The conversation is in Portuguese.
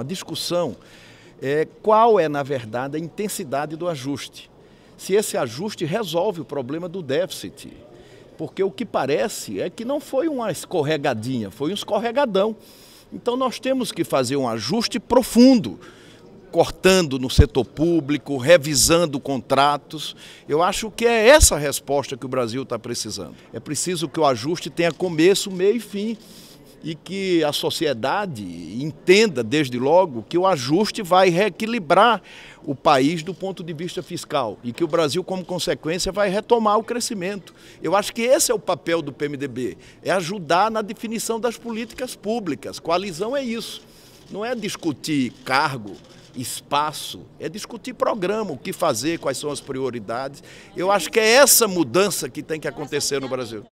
Uma discussão é qual é, na verdade, a intensidade do ajuste. Se esse ajuste resolve o problema do déficit. Porque o que parece é que não foi uma escorregadinha, foi um escorregadão. Então nós temos que fazer um ajuste profundo, cortando no setor público, revisando contratos. Eu acho que é essa a resposta que o Brasil está precisando. É preciso que o ajuste tenha começo, meio e fim e que a sociedade entenda desde logo que o ajuste vai reequilibrar o país do ponto de vista fiscal e que o Brasil, como consequência, vai retomar o crescimento. Eu acho que esse é o papel do PMDB, é ajudar na definição das políticas públicas. Coalizão é isso, não é discutir cargo, espaço, é discutir programa, o que fazer, quais são as prioridades. Eu acho que é essa mudança que tem que acontecer no Brasil.